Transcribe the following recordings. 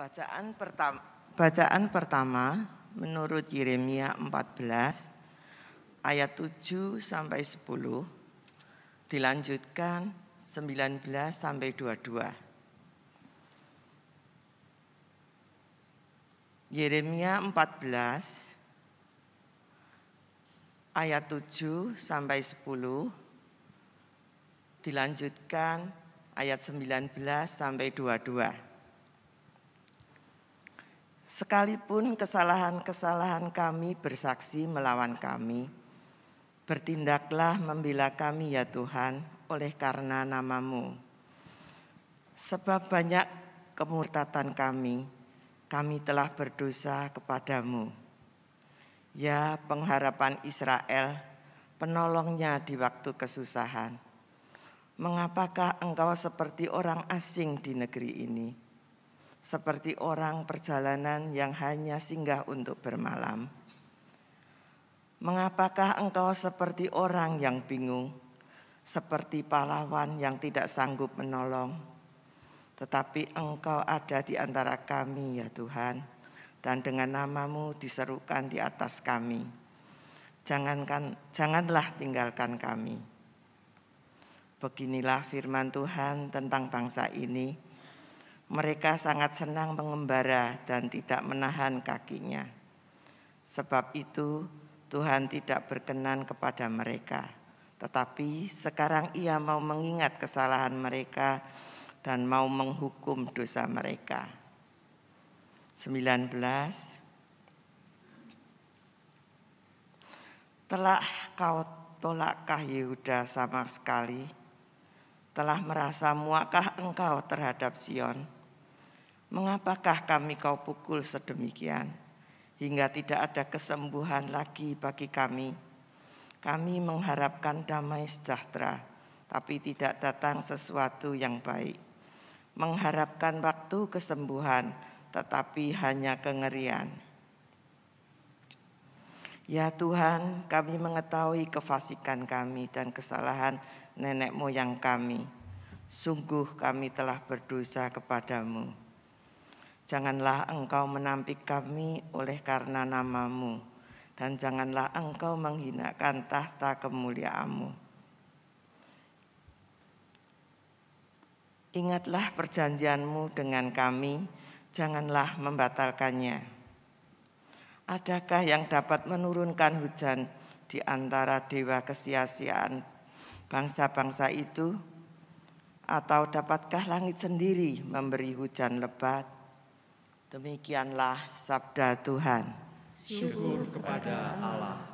Bacaan pertama, bacaan pertama menurut Yeremia 14 ayat 7 sampai 10 dilanjutkan 19 sampai 22. Yeremia 14 ayat 7 sampai 10 dilanjutkan ayat 19 sampai 22. Sekalipun kesalahan-kesalahan kami bersaksi melawan kami, bertindaklah membela kami ya Tuhan oleh karena namamu. Sebab banyak kemurtatan kami, kami telah berdosa kepadamu. Ya pengharapan Israel, penolongnya di waktu kesusahan. Mengapakah engkau seperti orang asing di negeri ini?' seperti orang perjalanan yang hanya singgah untuk bermalam. Mengapakah engkau seperti orang yang bingung, seperti pahlawan yang tidak sanggup menolong? Tetapi engkau ada di antara kami, ya Tuhan, dan dengan namamu diserukan di atas kami. Jangankan, janganlah tinggalkan kami. Beginilah firman Tuhan tentang bangsa ini mereka sangat senang mengembara dan tidak menahan kakinya. Sebab itu Tuhan tidak berkenan kepada mereka. Tetapi sekarang ia mau mengingat kesalahan mereka dan mau menghukum dosa mereka. 19 Telah kau tolakkah Yehuda sama sekali? Telah merasa muakkah engkau terhadap Sion? Mengapakah kami kau pukul sedemikian? Hingga tidak ada kesembuhan lagi bagi kami. Kami mengharapkan damai sejahtera, tapi tidak datang sesuatu yang baik. Mengharapkan waktu kesembuhan, tetapi hanya kengerian. Ya Tuhan, kami mengetahui kefasikan kami dan kesalahan nenek moyang kami. Sungguh kami telah berdosa kepadamu. Janganlah engkau menampik kami oleh karena namamu, dan janganlah engkau menghinakan tahta kemuliaanmu. Ingatlah perjanjianmu dengan kami, janganlah membatalkannya. Adakah yang dapat menurunkan hujan di antara dewa kesia bangsa-bangsa itu? Atau dapatkah langit sendiri memberi hujan lebat? Demikianlah sabda Tuhan. Syukur kepada Allah.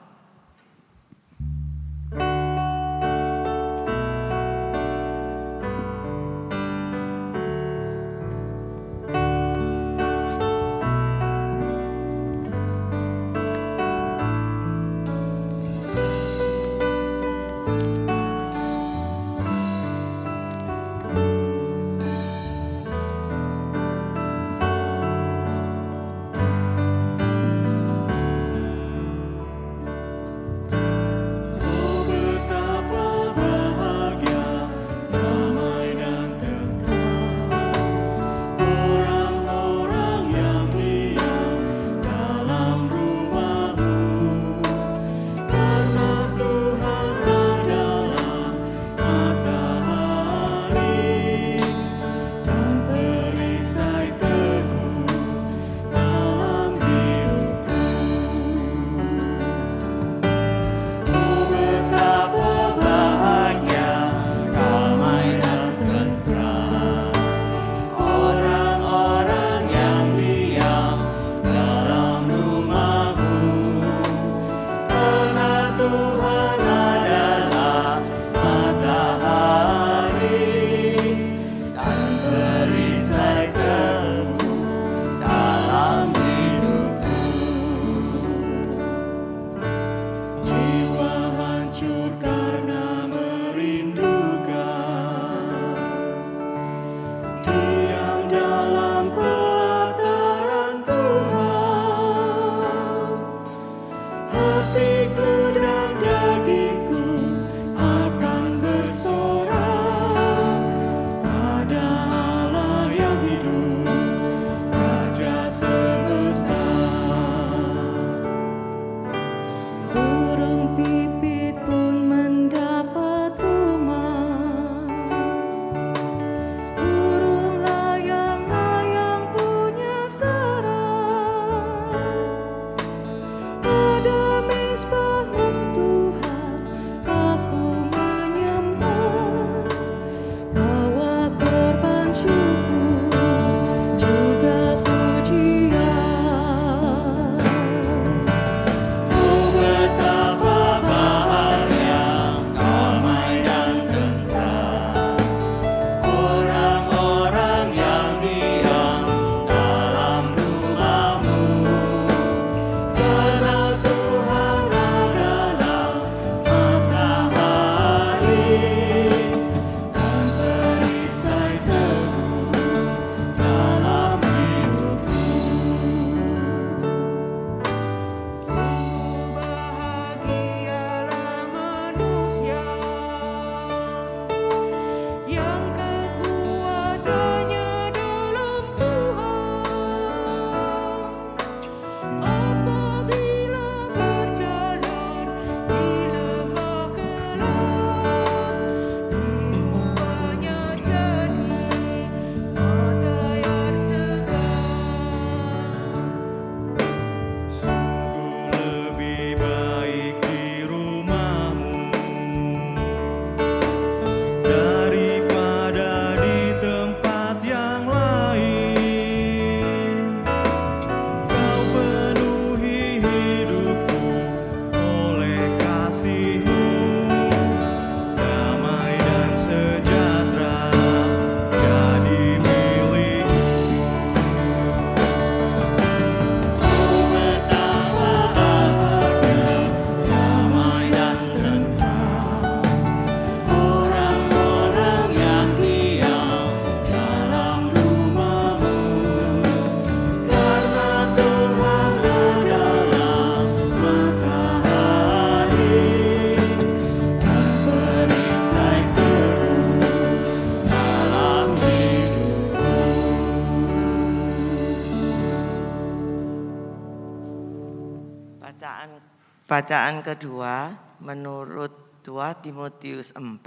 Bacaan kedua menurut 2 Timotius 4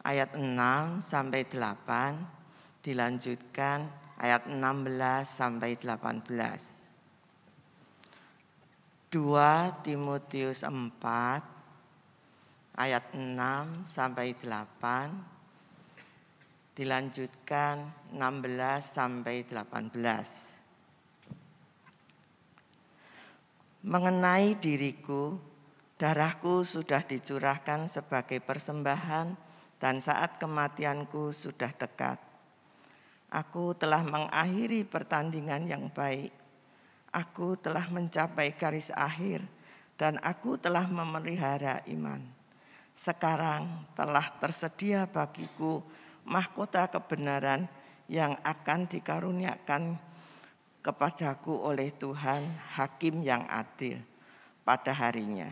ayat 6 sampai 8 dilanjutkan ayat 16 sampai 18. 2 Timotius 4 ayat 6 sampai 8 dilanjutkan 16 sampai 18. Mengenai diriku, darahku sudah dicurahkan sebagai persembahan dan saat kematianku sudah dekat. Aku telah mengakhiri pertandingan yang baik. Aku telah mencapai garis akhir dan aku telah memelihara iman. Sekarang telah tersedia bagiku mahkota kebenaran yang akan dikaruniakan kepadaku oleh Tuhan hakim yang adil pada harinya.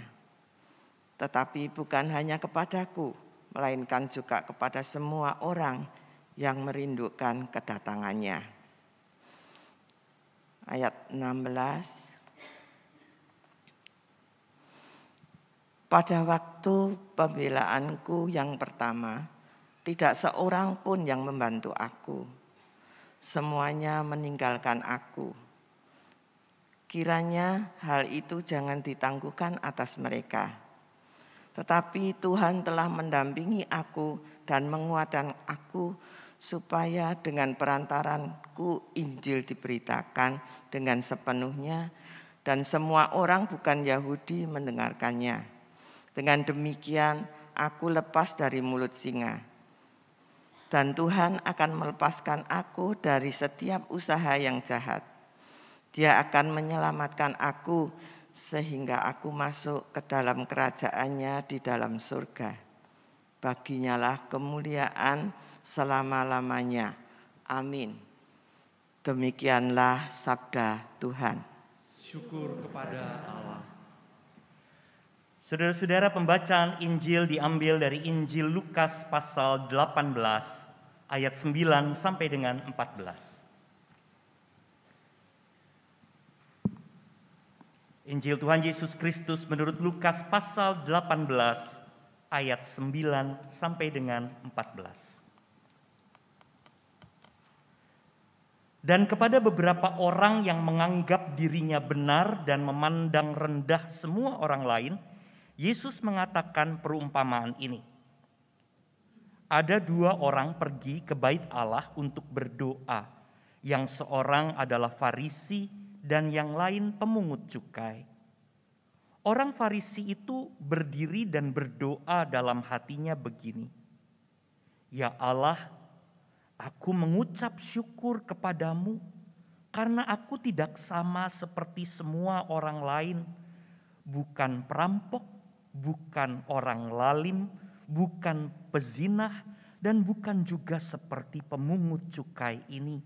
Tetapi bukan hanya kepadaku, melainkan juga kepada semua orang yang merindukan kedatangannya. Ayat 16 Pada waktu pembelaanku yang pertama, tidak seorang pun yang membantu aku semuanya meninggalkan aku. Kiranya hal itu jangan ditangguhkan atas mereka. Tetapi Tuhan telah mendampingi aku dan menguatkan aku supaya dengan perantaranku Injil diberitakan dengan sepenuhnya dan semua orang bukan Yahudi mendengarkannya. Dengan demikian aku lepas dari mulut singa dan Tuhan akan melepaskan aku dari setiap usaha yang jahat. Dia akan menyelamatkan aku sehingga aku masuk ke dalam kerajaannya di dalam surga. Baginyalah kemuliaan selama-lamanya. Amin. Demikianlah sabda Tuhan. Syukur kepada Allah. Saudara-saudara pembacaan Injil diambil dari Injil Lukas pasal 18 ayat 9 sampai dengan 14. Injil Tuhan Yesus Kristus menurut Lukas pasal 18 ayat 9 sampai dengan 14. dan kepada beberapa orang yang menganggap dirinya benar dan memandang rendah semua orang lain, Yesus mengatakan perumpamaan ini. Ada dua orang pergi ke bait Allah untuk berdoa. Yang seorang adalah Farisi dan yang lain pemungut cukai. Orang Farisi itu berdiri dan berdoa dalam hatinya begini. Ya Allah, aku mengucap syukur kepadamu karena aku tidak sama seperti semua orang lain, bukan perampok, bukan orang lalim, bukan pezinah, dan bukan juga seperti pemungut cukai ini.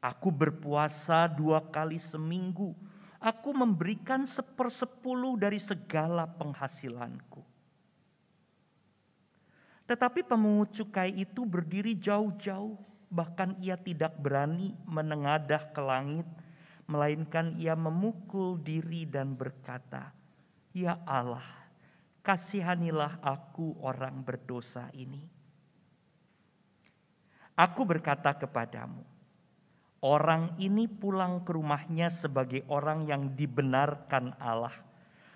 Aku berpuasa dua kali seminggu. Aku memberikan sepersepuluh dari segala penghasilanku. Tetapi pemungut cukai itu berdiri jauh-jauh. Bahkan ia tidak berani menengadah ke langit. Melainkan ia memukul diri dan berkata, Ya Allah, kasihanilah aku orang berdosa ini. Aku berkata kepadamu, orang ini pulang ke rumahnya sebagai orang yang dibenarkan Allah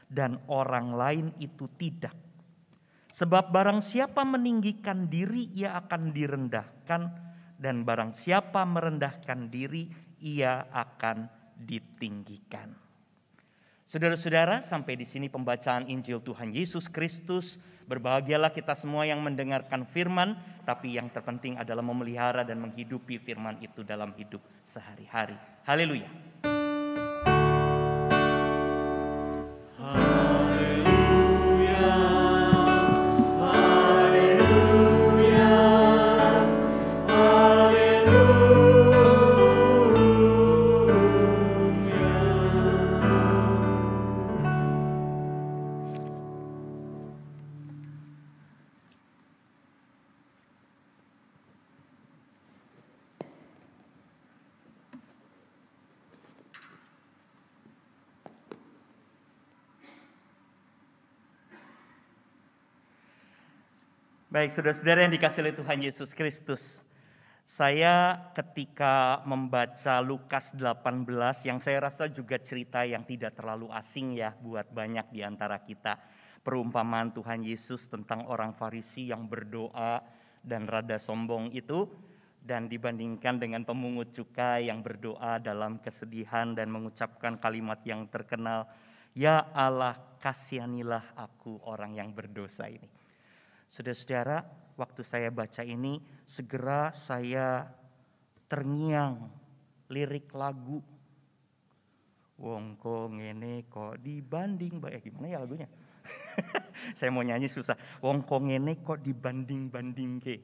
dan orang lain itu tidak. Sebab barang siapa meninggikan diri ia akan direndahkan dan barang siapa merendahkan diri ia akan ditinggikan. Saudara-saudara, sampai di sini pembacaan Injil Tuhan Yesus Kristus. Berbahagialah kita semua yang mendengarkan firman, tapi yang terpenting adalah memelihara dan menghidupi firman itu dalam hidup sehari-hari. Haleluya! Baik, saudara-saudara yang dikasih oleh Tuhan Yesus Kristus. Saya ketika membaca Lukas 18 yang saya rasa juga cerita yang tidak terlalu asing ya buat banyak di antara kita. Perumpamaan Tuhan Yesus tentang orang Farisi yang berdoa dan rada sombong itu dan dibandingkan dengan pemungut cukai yang berdoa dalam kesedihan dan mengucapkan kalimat yang terkenal, "Ya Allah, kasihanilah aku orang yang berdosa ini." Saudara-saudara, waktu saya baca ini segera saya terngiang lirik lagu Wong kong ini kok dibanding eh gimana ya lagunya? saya mau nyanyi susah. Wong kong ini kok dibanding banding ke?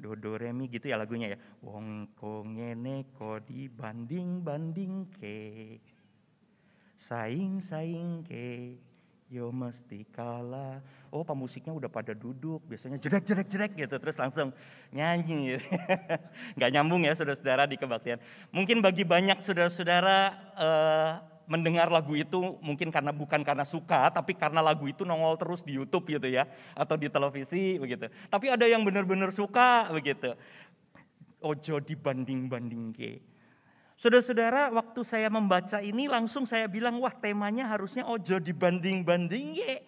Do do re mi gitu ya lagunya ya. Wong kong ini kok dibanding banding ke? Saing saing ke? yo mesti kalah. Oh pak musiknya udah pada duduk, biasanya jerek jerek jerek gitu, terus langsung nyanyi. Gitu. Gak nyambung ya saudara-saudara di kebaktian. Mungkin bagi banyak saudara-saudara eh, mendengar lagu itu mungkin karena bukan karena suka, tapi karena lagu itu nongol terus di YouTube gitu ya, atau di televisi begitu. Tapi ada yang benar-benar suka begitu. Ojo dibanding-banding ke. Saudara-saudara, waktu saya membaca ini langsung saya bilang, wah temanya harusnya ojo dibanding-banding ye.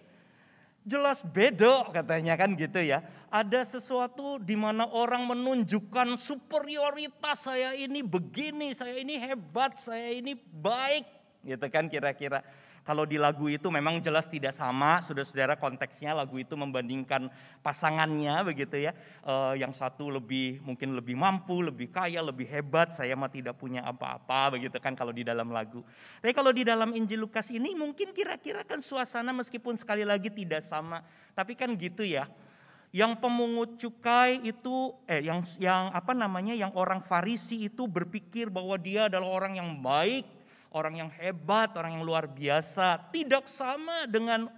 Jelas bedo katanya kan gitu ya. Ada sesuatu di mana orang menunjukkan superioritas saya ini begini, saya ini hebat, saya ini baik gitu kan kira-kira. Kalau di lagu itu memang jelas tidak sama, saudara-saudara konteksnya lagu itu membandingkan pasangannya begitu ya. e, yang satu lebih mungkin lebih mampu, lebih kaya, lebih hebat, saya mah tidak punya apa-apa begitu kan kalau di dalam lagu. Tapi kalau di dalam Injil Lukas ini mungkin kira-kira kan suasana meskipun sekali lagi tidak sama, tapi kan gitu ya yang pemungut cukai itu eh yang yang apa namanya yang orang Farisi itu berpikir bahwa dia adalah orang yang baik orang yang hebat, orang yang luar biasa, tidak sama dengan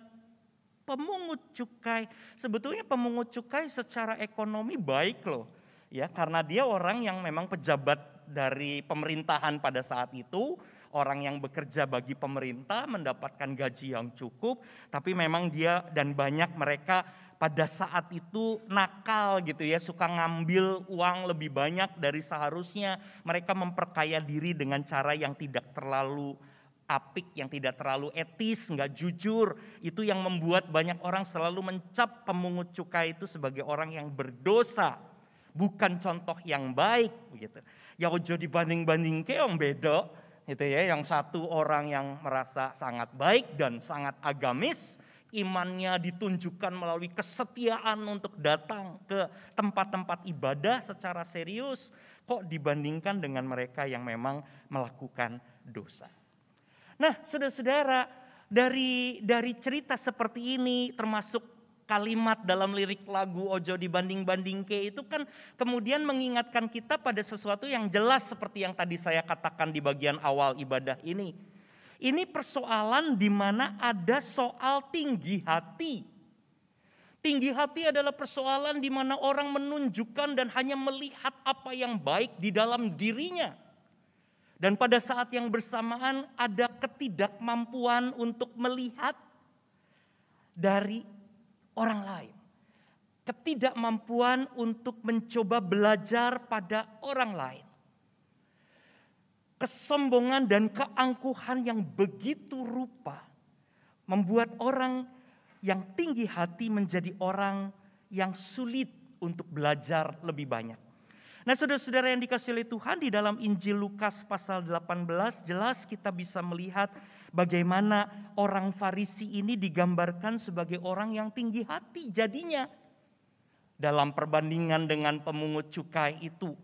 pemungut cukai. Sebetulnya pemungut cukai secara ekonomi baik loh. Ya, karena dia orang yang memang pejabat dari pemerintahan pada saat itu, orang yang bekerja bagi pemerintah mendapatkan gaji yang cukup, tapi memang dia dan banyak mereka pada saat itu nakal gitu ya, suka ngambil uang lebih banyak dari seharusnya. Mereka memperkaya diri dengan cara yang tidak terlalu apik, yang tidak terlalu etis, nggak jujur. Itu yang membuat banyak orang selalu mencap pemungut cukai itu sebagai orang yang berdosa. Bukan contoh yang baik. Gitu. Ya ojo dibanding-banding keong bedo, gitu ya, yang satu orang yang merasa sangat baik dan sangat agamis, imannya ditunjukkan melalui kesetiaan untuk datang ke tempat-tempat ibadah secara serius, kok dibandingkan dengan mereka yang memang melakukan dosa. Nah, saudara-saudara, dari dari cerita seperti ini termasuk kalimat dalam lirik lagu Ojo dibanding-banding ke itu kan kemudian mengingatkan kita pada sesuatu yang jelas seperti yang tadi saya katakan di bagian awal ibadah ini. Ini persoalan di mana ada soal tinggi hati. Tinggi hati adalah persoalan di mana orang menunjukkan dan hanya melihat apa yang baik di dalam dirinya. Dan pada saat yang bersamaan ada ketidakmampuan untuk melihat dari orang lain. Ketidakmampuan untuk mencoba belajar pada orang lain. Kesombongan dan keangkuhan yang begitu rupa membuat orang yang tinggi hati menjadi orang yang sulit untuk belajar lebih banyak. Nah saudara-saudara yang dikasih oleh Tuhan di dalam Injil Lukas pasal 18 jelas kita bisa melihat bagaimana orang Farisi ini digambarkan sebagai orang yang tinggi hati jadinya dalam perbandingan dengan pemungut cukai itu.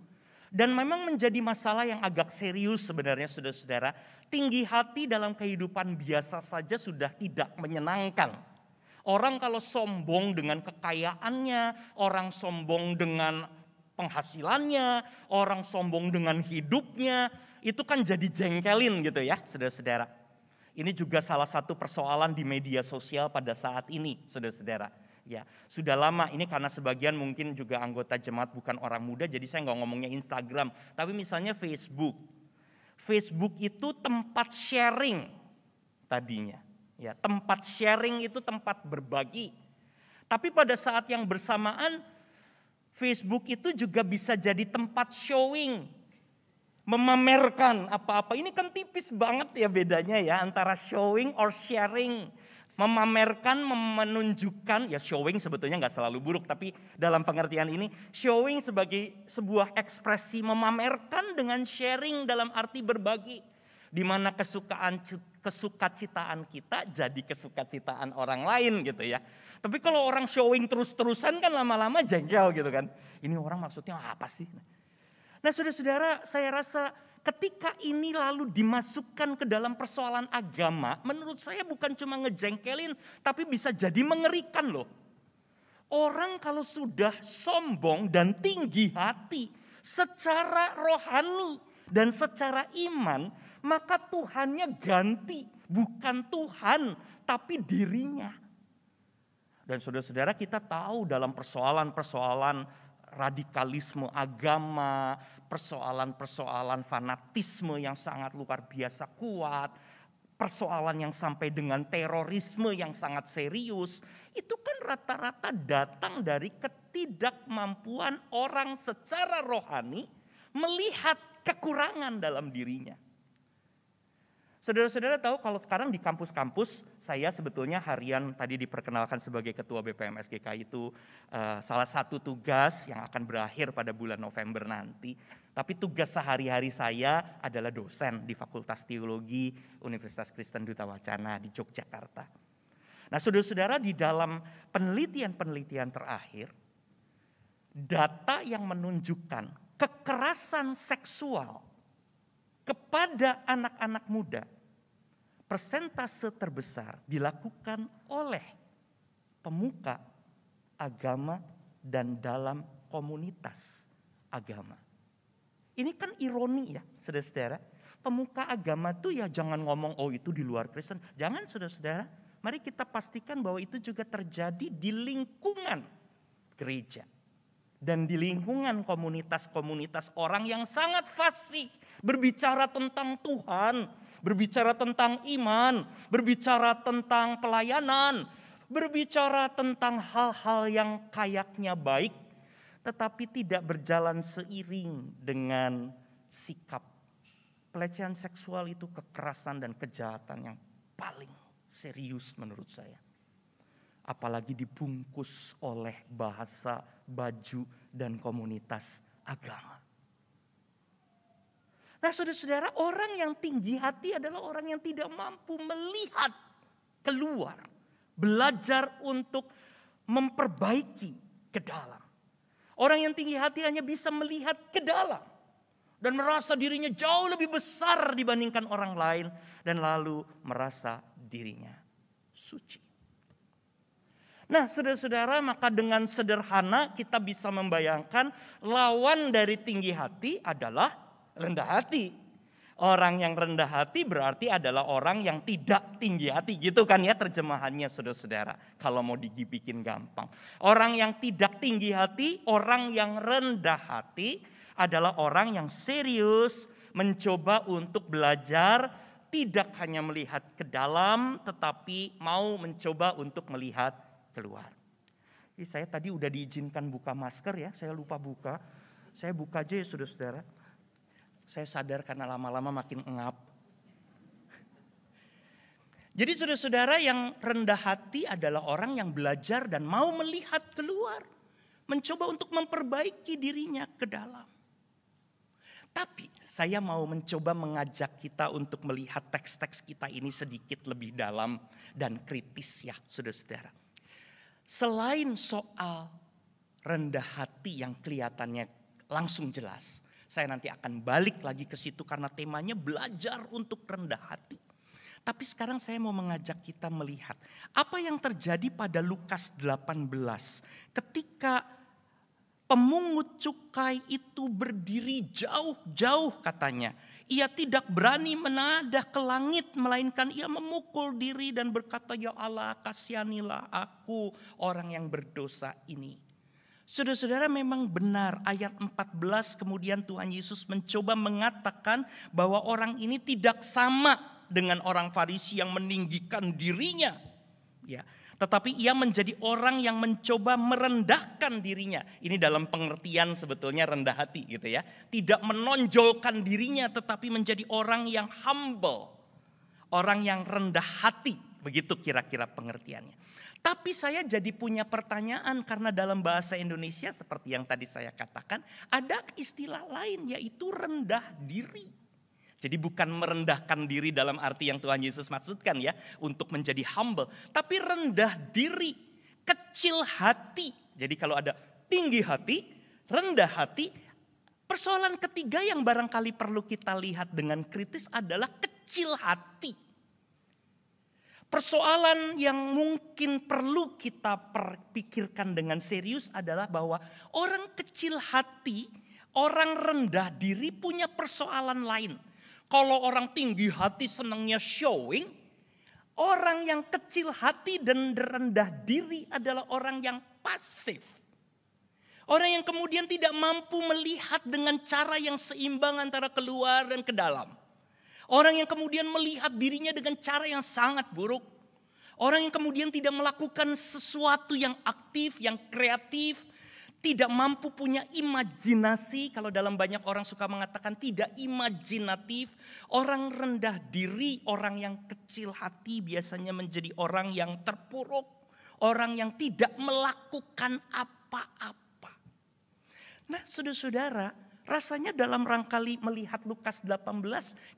Dan memang menjadi masalah yang agak serius sebenarnya saudara-saudara. Tinggi hati dalam kehidupan biasa saja sudah tidak menyenangkan. Orang kalau sombong dengan kekayaannya, orang sombong dengan penghasilannya, orang sombong dengan hidupnya, itu kan jadi jengkelin gitu ya saudara-saudara. Ini juga salah satu persoalan di media sosial pada saat ini, saudara-saudara. Ya, sudah lama ini karena sebagian mungkin juga anggota jemaat bukan orang muda, jadi saya nggak ngomongnya Instagram, tapi misalnya Facebook. Facebook itu tempat sharing tadinya, ya tempat sharing itu tempat berbagi. Tapi pada saat yang bersamaan, Facebook itu juga bisa jadi tempat showing, memamerkan apa-apa. Ini kan tipis banget ya bedanya ya antara showing or sharing. Memamerkan, menunjukkan, ya showing sebetulnya nggak selalu buruk. Tapi dalam pengertian ini showing sebagai sebuah ekspresi memamerkan dengan sharing dalam arti berbagi. Di mana kesukaan kesukacitaan kita jadi kesuka citaan orang lain gitu ya. Tapi kalau orang showing terus-terusan kan lama-lama jengkel gitu kan. Ini orang maksudnya apa sih? Nah saudara-saudara saya rasa ketika ini lalu dimasukkan ke dalam persoalan agama, menurut saya bukan cuma ngejengkelin, tapi bisa jadi mengerikan loh. Orang kalau sudah sombong dan tinggi hati secara rohani dan secara iman, maka Tuhannya ganti, bukan Tuhan, tapi dirinya. Dan saudara-saudara kita tahu dalam persoalan-persoalan radikalisme agama, persoalan-persoalan fanatisme yang sangat luar biasa kuat, persoalan yang sampai dengan terorisme yang sangat serius, itu kan rata-rata datang dari ketidakmampuan orang secara rohani melihat kekurangan dalam dirinya. Saudara-saudara tahu kalau sekarang di kampus-kampus saya sebetulnya harian tadi diperkenalkan sebagai ketua BPM SGK itu uh, salah satu tugas yang akan berakhir pada bulan November nanti. Tapi tugas sehari-hari saya adalah dosen di Fakultas Teologi Universitas Kristen Duta Wacana di Yogyakarta. Nah, saudara-saudara di dalam penelitian-penelitian terakhir data yang menunjukkan kekerasan seksual kepada anak-anak muda persentase terbesar dilakukan oleh pemuka agama dan dalam komunitas agama. Ini kan ironi ya, saudara-saudara. Pemuka agama tuh ya jangan ngomong, oh itu di luar Kristen. Jangan saudara-saudara, mari kita pastikan bahwa itu juga terjadi di lingkungan gereja dan di lingkungan komunitas-komunitas orang yang sangat fasih berbicara tentang Tuhan, berbicara tentang iman, berbicara tentang pelayanan, berbicara tentang hal-hal yang kayaknya baik tetapi tidak berjalan seiring dengan sikap. Pelecehan seksual itu kekerasan dan kejahatan yang paling serius menurut saya. Apalagi dibungkus oleh bahasa baju, dan komunitas agama. Nah saudara-saudara orang yang tinggi hati adalah orang yang tidak mampu melihat keluar. Belajar untuk memperbaiki ke dalam. Orang yang tinggi hati hanya bisa melihat ke dalam. Dan merasa dirinya jauh lebih besar dibandingkan orang lain. Dan lalu merasa dirinya suci. Nah, saudara-saudara, maka dengan sederhana kita bisa membayangkan lawan dari tinggi hati adalah rendah hati. Orang yang rendah hati berarti adalah orang yang tidak tinggi hati gitu kan ya terjemahannya saudara-saudara. Kalau mau digibikin gampang. Orang yang tidak tinggi hati, orang yang rendah hati adalah orang yang serius mencoba untuk belajar tidak hanya melihat ke dalam tetapi mau mencoba untuk melihat keluar. Jadi saya tadi udah diizinkan buka masker ya, saya lupa buka. Saya buka aja ya saudara-saudara. Saya sadar karena lama-lama makin engap. Jadi saudara-saudara yang rendah hati adalah orang yang belajar dan mau melihat keluar. Mencoba untuk memperbaiki dirinya ke dalam. Tapi saya mau mencoba mengajak kita untuk melihat teks-teks kita ini sedikit lebih dalam dan kritis ya saudara-saudara. Selain soal rendah hati yang kelihatannya langsung jelas, saya nanti akan balik lagi ke situ karena temanya belajar untuk rendah hati. Tapi sekarang saya mau mengajak kita melihat apa yang terjadi pada Lukas 18 ketika pemungut cukai itu berdiri jauh-jauh katanya ia tidak berani menadah ke langit, melainkan ia memukul diri dan berkata, Ya Allah, kasihanilah aku orang yang berdosa ini. Saudara-saudara memang benar ayat 14 kemudian Tuhan Yesus mencoba mengatakan bahwa orang ini tidak sama dengan orang Farisi yang meninggikan dirinya. Ya, tetapi ia menjadi orang yang mencoba merendahkan dirinya. Ini dalam pengertian sebetulnya rendah hati gitu ya. Tidak menonjolkan dirinya tetapi menjadi orang yang humble. Orang yang rendah hati, begitu kira-kira pengertiannya. Tapi saya jadi punya pertanyaan karena dalam bahasa Indonesia seperti yang tadi saya katakan, ada istilah lain yaitu rendah diri. Jadi bukan merendahkan diri dalam arti yang Tuhan Yesus maksudkan ya, untuk menjadi humble, tapi rendah diri, kecil hati. Jadi kalau ada tinggi hati, rendah hati, persoalan ketiga yang barangkali perlu kita lihat dengan kritis adalah kecil hati. Persoalan yang mungkin perlu kita perpikirkan dengan serius adalah bahwa orang kecil hati, orang rendah diri punya persoalan lain kalau orang tinggi hati senangnya showing, orang yang kecil hati dan rendah diri adalah orang yang pasif. Orang yang kemudian tidak mampu melihat dengan cara yang seimbang antara keluar dan ke dalam. Orang yang kemudian melihat dirinya dengan cara yang sangat buruk. Orang yang kemudian tidak melakukan sesuatu yang aktif, yang kreatif, tidak mampu punya imajinasi, kalau dalam banyak orang suka mengatakan tidak imajinatif, orang rendah diri, orang yang kecil hati biasanya menjadi orang yang terpuruk, orang yang tidak melakukan apa-apa. Nah, saudara-saudara, rasanya dalam rangkali melihat Lukas 18,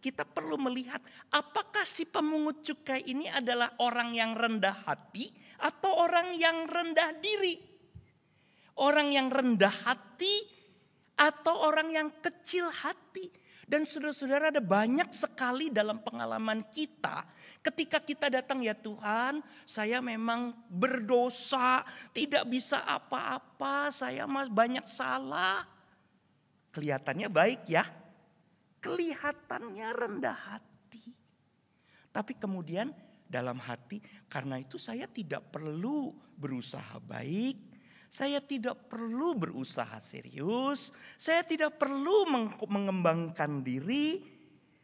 kita perlu melihat apakah si pemungut cukai ini adalah orang yang rendah hati atau orang yang rendah diri. Orang yang rendah hati atau orang yang kecil hati. Dan saudara-saudara ada banyak sekali dalam pengalaman kita ketika kita datang ya Tuhan, saya memang berdosa, tidak bisa apa-apa, saya mas banyak salah. Kelihatannya baik ya. Kelihatannya rendah hati. Tapi kemudian dalam hati karena itu saya tidak perlu berusaha baik, saya tidak perlu berusaha serius, saya tidak perlu mengembangkan diri,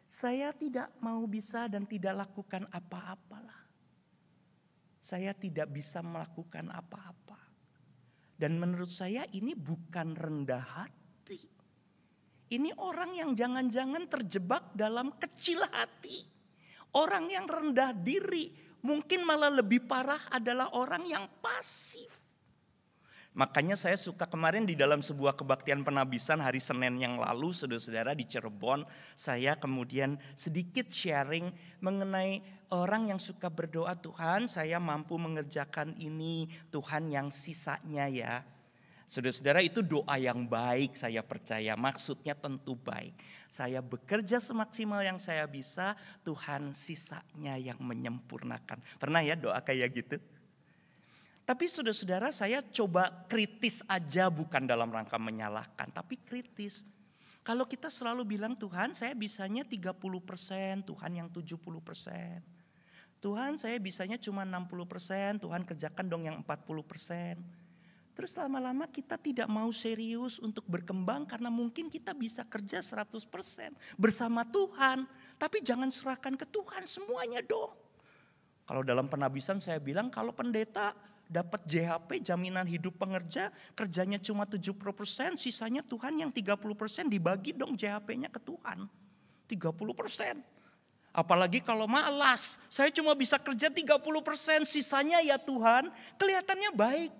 saya tidak mau bisa dan tidak lakukan apa-apalah. Saya tidak bisa melakukan apa-apa. Dan menurut saya ini bukan rendah hati. Ini orang yang jangan-jangan terjebak dalam kecil hati. Orang yang rendah diri, mungkin malah lebih parah adalah orang yang pasif. Makanya saya suka kemarin di dalam sebuah kebaktian penabisan hari Senin yang lalu saudara-saudara di Cirebon, saya kemudian sedikit sharing mengenai orang yang suka berdoa, Tuhan, saya mampu mengerjakan ini, Tuhan yang sisanya ya. Saudara-saudara itu doa yang baik saya percaya, maksudnya tentu baik. Saya bekerja semaksimal yang saya bisa, Tuhan sisanya yang menyempurnakan. Pernah ya doa kayak gitu? Tapi saudara-saudara saya coba kritis aja bukan dalam rangka menyalahkan, tapi kritis. Kalau kita selalu bilang Tuhan saya bisanya 30 persen, Tuhan yang 70 persen. Tuhan saya bisanya cuma 60 persen, Tuhan kerjakan dong yang 40 persen. Terus lama-lama kita tidak mau serius untuk berkembang karena mungkin kita bisa kerja 100% bersama Tuhan. Tapi jangan serahkan ke Tuhan semuanya dong. Kalau dalam penabisan saya bilang kalau pendeta dapat JHP, jaminan hidup pengerja, kerjanya cuma 70%, sisanya Tuhan yang 30% dibagi dong JHP-nya ke Tuhan. 30%. Apalagi kalau malas, saya cuma bisa kerja 30%, sisanya ya Tuhan, kelihatannya baik.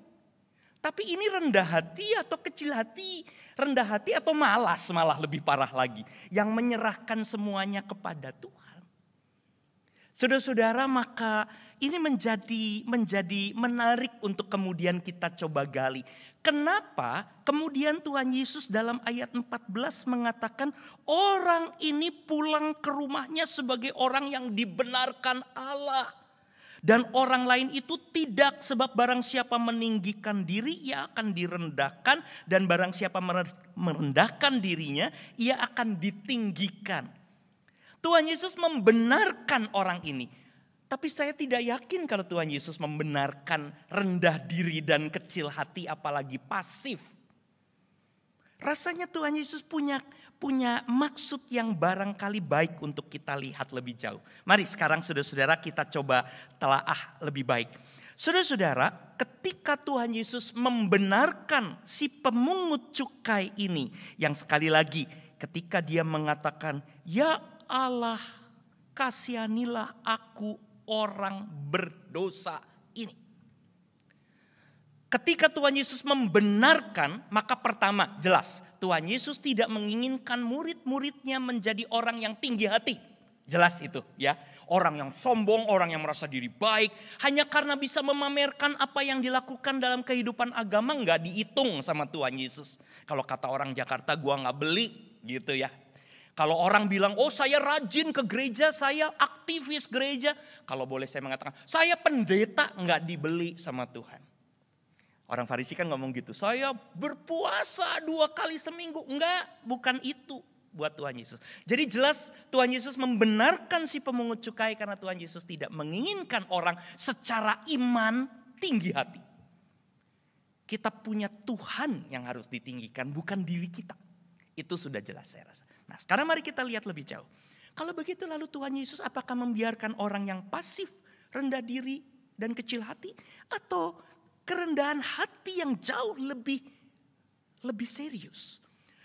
Tapi ini rendah hati atau kecil hati, rendah hati atau malas malah lebih parah lagi. Yang menyerahkan semuanya kepada Tuhan. Saudara-saudara maka ini menjadi menjadi menarik untuk kemudian kita coba gali. Kenapa kemudian Tuhan Yesus dalam ayat 14 mengatakan orang ini pulang ke rumahnya sebagai orang yang dibenarkan Allah. Dan orang lain itu tidak sebab barang siapa meninggikan diri ia akan direndahkan dan barang siapa merendahkan dirinya ia akan ditinggikan. Tuhan Yesus membenarkan orang ini. Tapi saya tidak yakin kalau Tuhan Yesus membenarkan rendah diri dan kecil hati apalagi pasif. Rasanya Tuhan Yesus punya punya maksud yang barangkali baik untuk kita lihat lebih jauh. Mari sekarang saudara-saudara kita coba telaah lebih baik. Saudara-saudara, ketika Tuhan Yesus membenarkan si pemungut cukai ini yang sekali lagi ketika dia mengatakan, "Ya Allah, kasihanilah aku orang berdosa ini. Ketika Tuhan Yesus membenarkan, maka pertama jelas Tuhan Yesus tidak menginginkan murid-muridnya menjadi orang yang tinggi hati. Jelas itu ya. Orang yang sombong, orang yang merasa diri baik. Hanya karena bisa memamerkan apa yang dilakukan dalam kehidupan agama nggak dihitung sama Tuhan Yesus. Kalau kata orang Jakarta gua nggak beli gitu ya. Kalau orang bilang, oh saya rajin ke gereja, saya aktivis gereja. Kalau boleh saya mengatakan, saya pendeta nggak dibeli sama Tuhan. Orang Farisi kan ngomong gitu, saya berpuasa dua kali seminggu. Enggak, bukan itu buat Tuhan Yesus. Jadi jelas Tuhan Yesus membenarkan si pemungut cukai karena Tuhan Yesus tidak menginginkan orang secara iman tinggi hati. Kita punya Tuhan yang harus ditinggikan, bukan diri kita. Itu sudah jelas saya rasa. Nah sekarang mari kita lihat lebih jauh. Kalau begitu lalu Tuhan Yesus apakah membiarkan orang yang pasif, rendah diri dan kecil hati? Atau kerendahan hati yang jauh lebih lebih serius?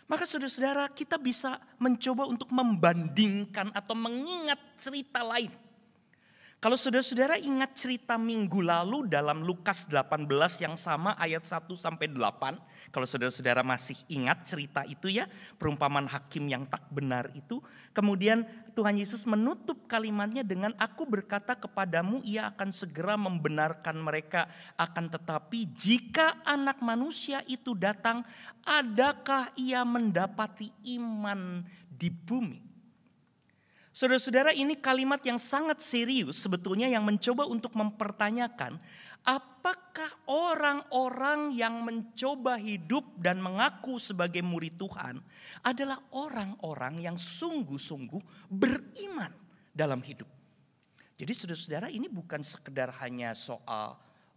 Maka saudara-saudara kita bisa mencoba untuk membandingkan atau mengingat cerita lain kalau saudara-saudara ingat cerita minggu lalu dalam Lukas 18 yang sama ayat 1 sampai 8, kalau saudara-saudara masih ingat cerita itu ya, perumpamaan hakim yang tak benar itu, kemudian Tuhan Yesus menutup kalimatnya dengan aku berkata kepadamu ia akan segera membenarkan mereka, akan tetapi jika anak manusia itu datang, adakah ia mendapati iman di bumi? Saudara-saudara ini kalimat yang sangat serius sebetulnya yang mencoba untuk mempertanyakan apakah orang-orang yang mencoba hidup dan mengaku sebagai murid Tuhan adalah orang-orang yang sungguh-sungguh beriman dalam hidup. Jadi saudara-saudara ini bukan sekedar hanya soal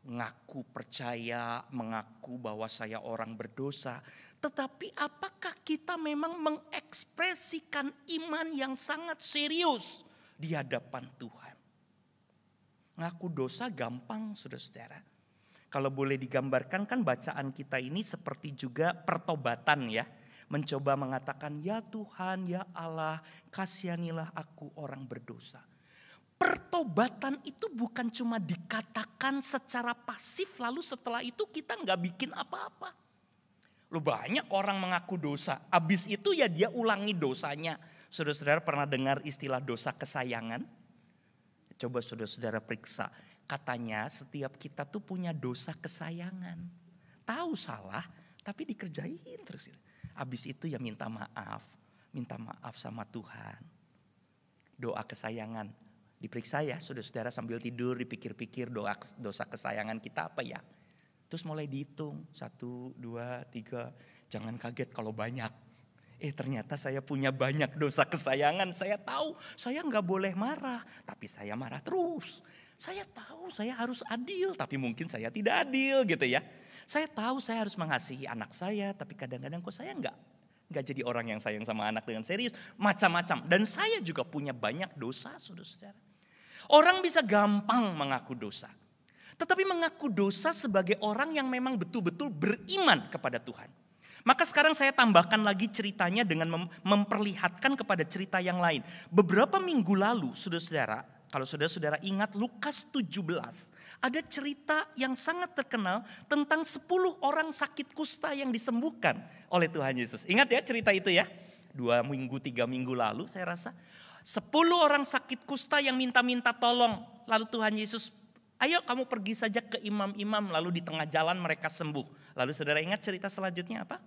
ngaku percaya, mengaku bahwa saya orang berdosa, tetapi apakah kita memang mengekspresikan iman yang sangat serius di hadapan Tuhan? Ngaku dosa gampang, saudara-saudara. Kalau boleh digambarkan kan bacaan kita ini seperti juga pertobatan ya. Mencoba mengatakan, ya Tuhan, ya Allah, kasihanilah aku orang berdosa pertobatan itu bukan cuma dikatakan secara pasif lalu setelah itu kita nggak bikin apa-apa. Lu banyak orang mengaku dosa, abis itu ya dia ulangi dosanya. Saudara-saudara pernah dengar istilah dosa kesayangan? Coba saudara-saudara periksa. Katanya setiap kita tuh punya dosa kesayangan. Tahu salah, tapi dikerjain terus. Abis itu ya minta maaf, minta maaf sama Tuhan. Doa kesayangan, Diperiksa ya, sudah saudara sambil tidur dipikir-pikir doa, dosa kesayangan kita apa ya. Terus mulai dihitung, satu, dua, tiga. Jangan kaget kalau banyak. Eh ternyata saya punya banyak dosa kesayangan. Saya tahu saya nggak boleh marah, tapi saya marah terus. Saya tahu saya harus adil, tapi mungkin saya tidak adil gitu ya. Saya tahu saya harus mengasihi anak saya, tapi kadang-kadang kok saya nggak nggak jadi orang yang sayang sama anak dengan serius, macam-macam. Dan saya juga punya banyak dosa, sudah saudara Orang bisa gampang mengaku dosa. Tetapi mengaku dosa sebagai orang yang memang betul-betul beriman kepada Tuhan. Maka sekarang saya tambahkan lagi ceritanya dengan memperlihatkan kepada cerita yang lain. Beberapa minggu lalu, saudara-saudara, kalau saudara-saudara ingat Lukas 17, ada cerita yang sangat terkenal tentang 10 orang sakit kusta yang disembuhkan oleh Tuhan Yesus. Ingat ya cerita itu ya? Dua minggu, tiga minggu lalu saya rasa. Sepuluh orang sakit kusta yang minta-minta tolong. Lalu Tuhan Yesus, ayo kamu pergi saja ke imam-imam. Lalu di tengah jalan mereka sembuh. Lalu saudara ingat cerita selanjutnya apa?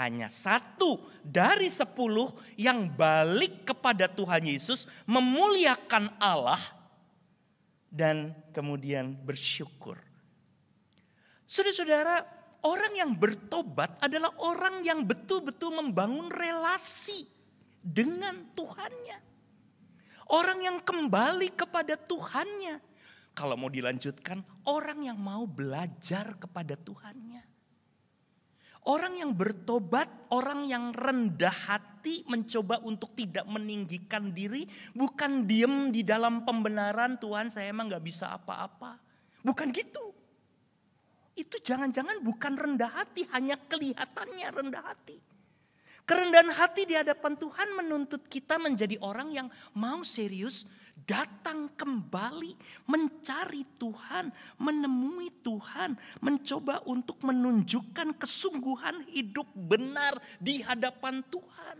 Hanya satu dari sepuluh yang balik kepada Tuhan Yesus memuliakan Allah dan kemudian bersyukur. Saudara-saudara, orang yang bertobat adalah orang yang betul-betul membangun relasi dengan Tuhannya. Orang yang kembali kepada Tuhannya. Kalau mau dilanjutkan, orang yang mau belajar kepada Tuhannya. Orang yang bertobat, orang yang rendah hati mencoba untuk tidak meninggikan diri. Bukan diem di dalam pembenaran, Tuhan saya emang gak bisa apa-apa. Bukan gitu. Itu jangan-jangan bukan rendah hati, hanya kelihatannya rendah hati. Kerendahan hati di hadapan Tuhan menuntut kita menjadi orang yang mau serius datang kembali mencari Tuhan, menemui Tuhan, mencoba untuk menunjukkan kesungguhan hidup benar di hadapan Tuhan.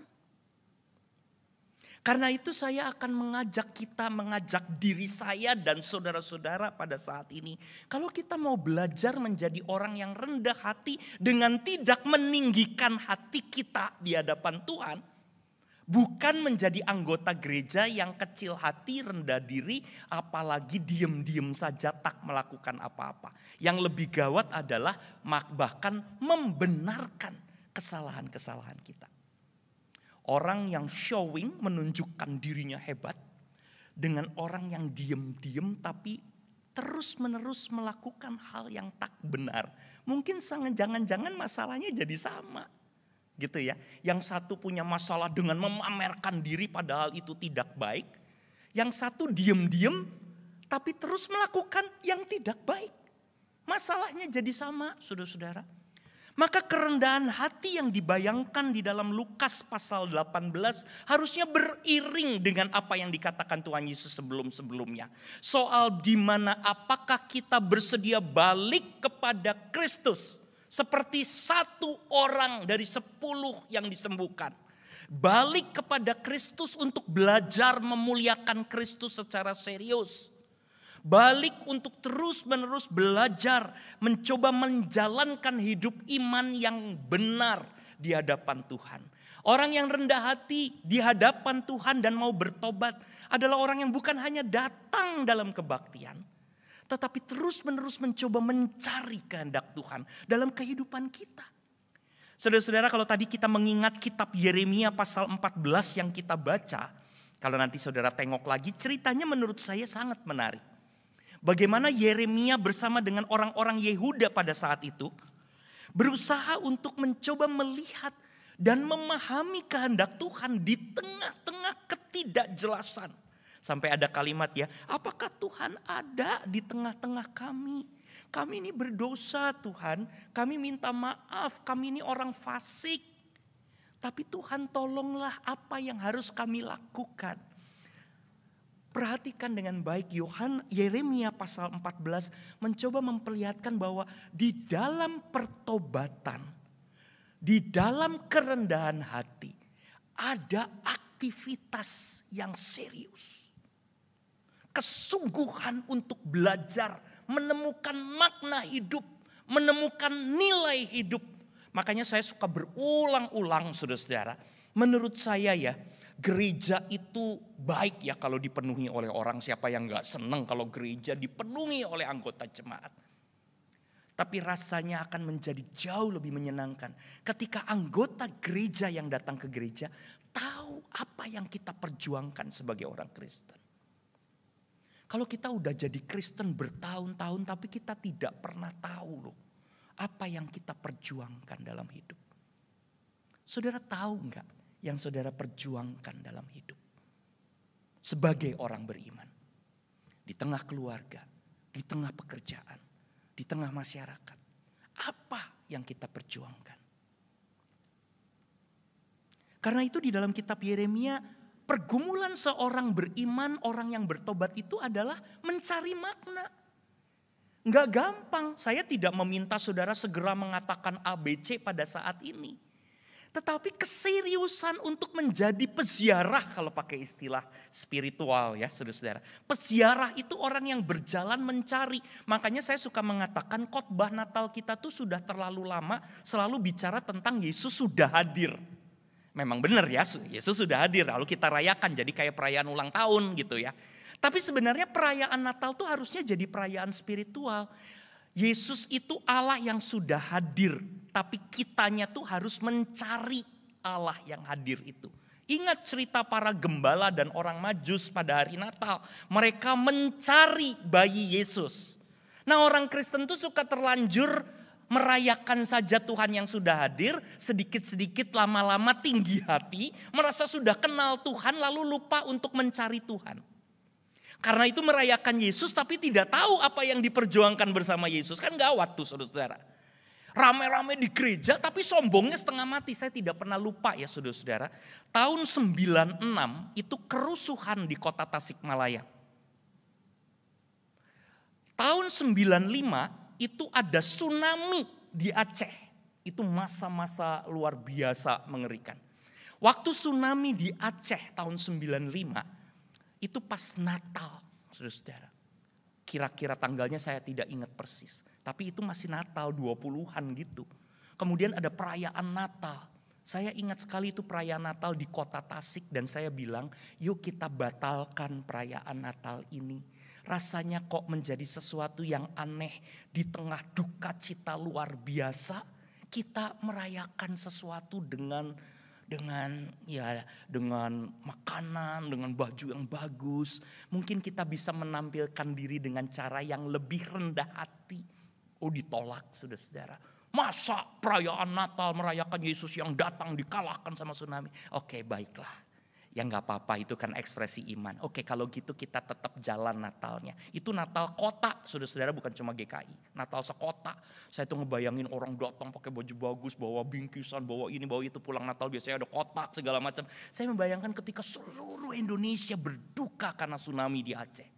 Karena itu saya akan mengajak kita, mengajak diri saya dan saudara-saudara pada saat ini. Kalau kita mau belajar menjadi orang yang rendah hati dengan tidak meninggikan hati kita di hadapan Tuhan. Bukan menjadi anggota gereja yang kecil hati, rendah diri, apalagi diem-diem saja tak melakukan apa-apa. Yang lebih gawat adalah bahkan membenarkan kesalahan-kesalahan kita. Orang yang showing menunjukkan dirinya hebat dengan orang yang diem-diem tapi terus-menerus melakukan hal yang tak benar. Mungkin sangat jangan-jangan masalahnya jadi sama. Gitu ya. Yang satu punya masalah dengan memamerkan diri padahal itu tidak baik. Yang satu diem-diem tapi terus melakukan yang tidak baik. Masalahnya jadi sama, saudara-saudara. Maka kerendahan hati yang dibayangkan di dalam Lukas pasal 18 harusnya beriring dengan apa yang dikatakan Tuhan Yesus sebelum-sebelumnya. Soal di mana apakah kita bersedia balik kepada Kristus seperti satu orang dari sepuluh yang disembuhkan balik kepada Kristus untuk belajar memuliakan Kristus secara serius balik untuk terus-menerus belajar, mencoba menjalankan hidup iman yang benar di hadapan Tuhan. Orang yang rendah hati di hadapan Tuhan dan mau bertobat adalah orang yang bukan hanya datang dalam kebaktian, tetapi terus-menerus mencoba mencari kehendak Tuhan dalam kehidupan kita. Saudara-saudara, kalau tadi kita mengingat kitab Yeremia pasal 14 yang kita baca, kalau nanti saudara tengok lagi, ceritanya menurut saya sangat menarik bagaimana Yeremia bersama dengan orang-orang Yehuda pada saat itu berusaha untuk mencoba melihat dan memahami kehendak Tuhan di tengah-tengah ketidakjelasan. Sampai ada kalimat ya, apakah Tuhan ada di tengah-tengah kami? Kami ini berdosa Tuhan, kami minta maaf, kami ini orang fasik. Tapi Tuhan tolonglah apa yang harus kami lakukan. Perhatikan dengan baik Yohan Yeremia pasal 14 mencoba memperlihatkan bahwa di dalam pertobatan, di dalam kerendahan hati ada aktivitas yang serius. Kesungguhan untuk belajar menemukan makna hidup, menemukan nilai hidup. Makanya saya suka berulang-ulang saudara-saudara. Menurut saya ya, gereja itu baik ya kalau dipenuhi oleh orang. Siapa yang gak senang kalau gereja dipenuhi oleh anggota jemaat. Tapi rasanya akan menjadi jauh lebih menyenangkan ketika anggota gereja yang datang ke gereja tahu apa yang kita perjuangkan sebagai orang Kristen. Kalau kita udah jadi Kristen bertahun-tahun tapi kita tidak pernah tahu loh apa yang kita perjuangkan dalam hidup. Saudara tahu nggak yang saudara perjuangkan dalam hidup. Sebagai orang beriman. Di tengah keluarga, di tengah pekerjaan, di tengah masyarakat. Apa yang kita perjuangkan? Karena itu di dalam kitab Yeremia pergumulan seorang beriman, orang yang bertobat itu adalah mencari makna. Enggak gampang, saya tidak meminta saudara segera mengatakan ABC pada saat ini. Tetapi keseriusan untuk menjadi peziarah kalau pakai istilah spiritual ya saudara-saudara. Peziarah itu orang yang berjalan mencari. Makanya saya suka mengatakan khotbah Natal kita tuh sudah terlalu lama selalu bicara tentang Yesus sudah hadir. Memang benar ya Yesus sudah hadir lalu kita rayakan jadi kayak perayaan ulang tahun gitu ya. Tapi sebenarnya perayaan Natal tuh harusnya jadi perayaan spiritual. Yesus itu Allah yang sudah hadir, tapi kitanya tuh harus mencari Allah yang hadir itu. Ingat cerita para gembala dan orang Majus pada hari Natal, mereka mencari bayi Yesus. Nah, orang Kristen tuh suka terlanjur merayakan saja Tuhan yang sudah hadir, sedikit-sedikit lama-lama tinggi hati, merasa sudah kenal Tuhan lalu lupa untuk mencari Tuhan. Karena itu merayakan Yesus tapi tidak tahu apa yang diperjuangkan bersama Yesus. Kan gawat tuh saudara-saudara. Rame-rame di gereja tapi sombongnya setengah mati. Saya tidak pernah lupa ya saudara-saudara. Tahun 96 itu kerusuhan di kota Tasikmalaya. Tahun 95 itu ada tsunami di Aceh. Itu masa-masa luar biasa mengerikan. Waktu tsunami di Aceh tahun 95, itu pas Natal, saudara-saudara. Kira-kira tanggalnya saya tidak ingat persis. Tapi itu masih Natal 20-an gitu. Kemudian ada perayaan Natal. Saya ingat sekali itu perayaan Natal di kota Tasik dan saya bilang, yuk kita batalkan perayaan Natal ini. Rasanya kok menjadi sesuatu yang aneh di tengah duka cita luar biasa. Kita merayakan sesuatu dengan dengan ya dengan makanan, dengan baju yang bagus. Mungkin kita bisa menampilkan diri dengan cara yang lebih rendah hati. Oh ditolak sudah saudara Masa perayaan Natal merayakan Yesus yang datang dikalahkan sama tsunami? Oke baiklah. Ya nggak apa-apa itu kan ekspresi iman. Oke kalau gitu kita tetap jalan Natalnya. Itu Natal kota, saudara-saudara bukan cuma GKI. Natal sekota. Saya tuh ngebayangin orang datang pakai baju bagus, bawa bingkisan, bawa ini, bawa itu pulang Natal biasanya ada kotak segala macam. Saya membayangkan ketika seluruh Indonesia berduka karena tsunami di Aceh.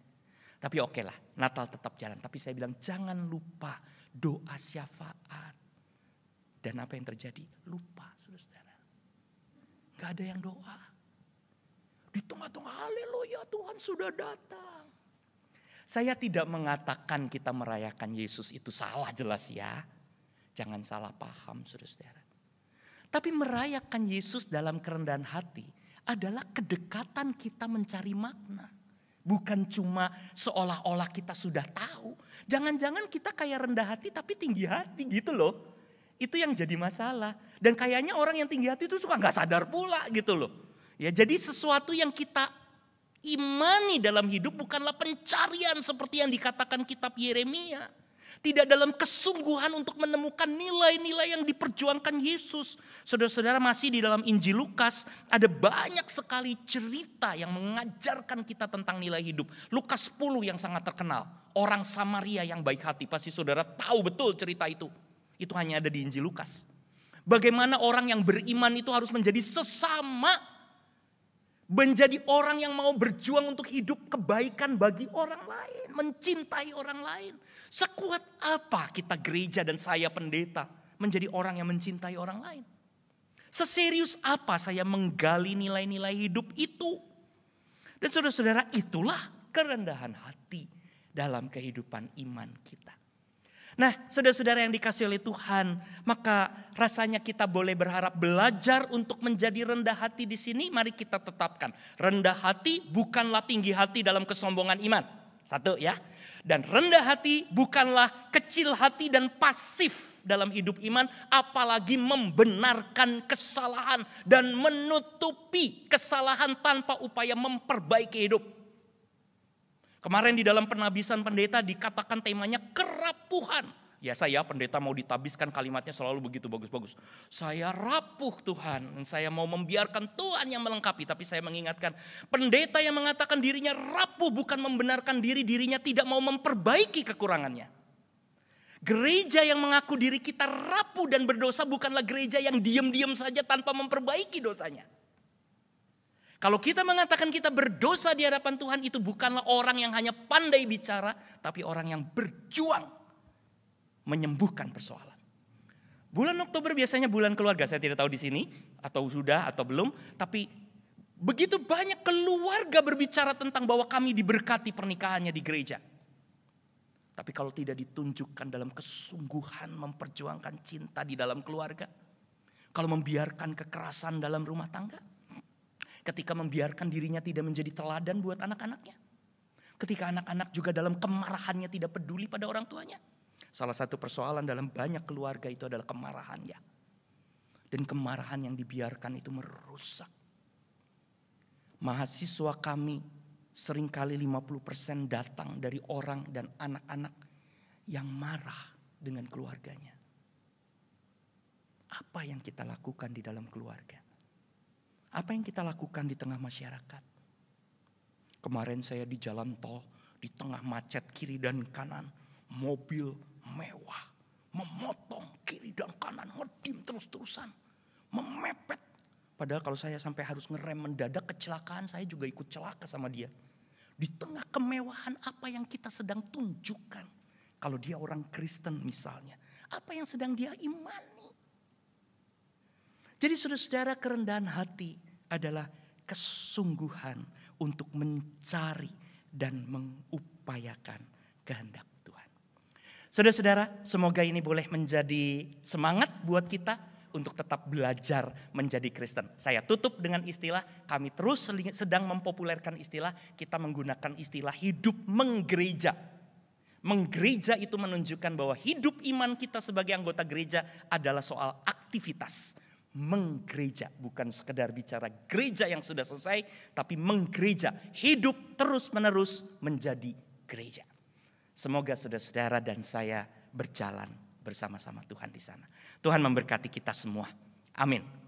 Tapi oke lah, Natal tetap jalan. Tapi saya bilang jangan lupa doa syafaat. Dan apa yang terjadi? Lupa, saudara-saudara. Gak ada yang doa. Di tengah-tengah haleluya Tuhan sudah datang. Saya tidak mengatakan kita merayakan Yesus itu salah jelas ya. Jangan salah paham saudara-saudara. Tapi merayakan Yesus dalam kerendahan hati adalah kedekatan kita mencari makna. Bukan cuma seolah-olah kita sudah tahu. Jangan-jangan kita kayak rendah hati tapi tinggi hati gitu loh. Itu yang jadi masalah. Dan kayaknya orang yang tinggi hati itu suka gak sadar pula gitu loh. Ya, jadi sesuatu yang kita imani dalam hidup bukanlah pencarian seperti yang dikatakan kitab Yeremia. Tidak dalam kesungguhan untuk menemukan nilai-nilai yang diperjuangkan Yesus. Saudara-saudara masih di dalam Injil Lukas ada banyak sekali cerita yang mengajarkan kita tentang nilai hidup. Lukas 10 yang sangat terkenal. Orang Samaria yang baik hati. Pasti saudara tahu betul cerita itu. Itu hanya ada di Injil Lukas. Bagaimana orang yang beriman itu harus menjadi sesama menjadi orang yang mau berjuang untuk hidup kebaikan bagi orang lain, mencintai orang lain. Sekuat apa kita gereja dan saya pendeta menjadi orang yang mencintai orang lain? Seserius apa saya menggali nilai-nilai hidup itu? Dan saudara-saudara itulah kerendahan hati dalam kehidupan iman kita. Nah, saudara-saudara yang dikasih oleh Tuhan, maka rasanya kita boleh berharap belajar untuk menjadi rendah hati di sini. Mari kita tetapkan, rendah hati bukanlah tinggi hati dalam kesombongan iman. Satu ya. Dan rendah hati bukanlah kecil hati dan pasif dalam hidup iman, apalagi membenarkan kesalahan dan menutupi kesalahan tanpa upaya memperbaiki hidup. Kemarin di dalam penabisan pendeta dikatakan temanya kerap Tuhan, Ya saya pendeta mau ditabiskan kalimatnya selalu begitu bagus-bagus. Saya rapuh Tuhan, saya mau membiarkan Tuhan yang melengkapi. Tapi saya mengingatkan pendeta yang mengatakan dirinya rapuh bukan membenarkan diri, dirinya tidak mau memperbaiki kekurangannya. Gereja yang mengaku diri kita rapuh dan berdosa bukanlah gereja yang diam-diam saja tanpa memperbaiki dosanya. Kalau kita mengatakan kita berdosa di hadapan Tuhan itu bukanlah orang yang hanya pandai bicara, tapi orang yang berjuang menyembuhkan persoalan. Bulan Oktober biasanya bulan keluarga, saya tidak tahu di sini atau sudah atau belum, tapi begitu banyak keluarga berbicara tentang bahwa kami diberkati pernikahannya di gereja. Tapi kalau tidak ditunjukkan dalam kesungguhan memperjuangkan cinta di dalam keluarga, kalau membiarkan kekerasan dalam rumah tangga, ketika membiarkan dirinya tidak menjadi teladan buat anak-anaknya, ketika anak-anak juga dalam kemarahannya tidak peduli pada orang tuanya, Salah satu persoalan dalam banyak keluarga itu adalah kemarahannya. Dan kemarahan yang dibiarkan itu merusak. Mahasiswa kami seringkali 50% datang dari orang dan anak-anak yang marah dengan keluarganya. Apa yang kita lakukan di dalam keluarga? Apa yang kita lakukan di tengah masyarakat? Kemarin saya di jalan tol, di tengah macet kiri dan kanan, mobil, mewah. Memotong kiri dan kanan, ngedim terus-terusan. Memepet. Padahal kalau saya sampai harus ngerem mendadak kecelakaan, saya juga ikut celaka sama dia. Di tengah kemewahan apa yang kita sedang tunjukkan. Kalau dia orang Kristen misalnya. Apa yang sedang dia imani. Jadi saudara-saudara kerendahan hati adalah kesungguhan untuk mencari dan mengupayakan kehendak Saudara-saudara, semoga ini boleh menjadi semangat buat kita untuk tetap belajar menjadi Kristen. Saya tutup dengan istilah, kami terus sedang mempopulerkan istilah, kita menggunakan istilah hidup menggereja. Menggereja itu menunjukkan bahwa hidup iman kita sebagai anggota gereja adalah soal aktivitas. Menggereja, bukan sekedar bicara gereja yang sudah selesai, tapi menggereja. Hidup terus menerus menjadi gereja. Semoga saudara-saudara dan saya berjalan bersama-sama Tuhan di sana. Tuhan memberkati kita semua. Amin.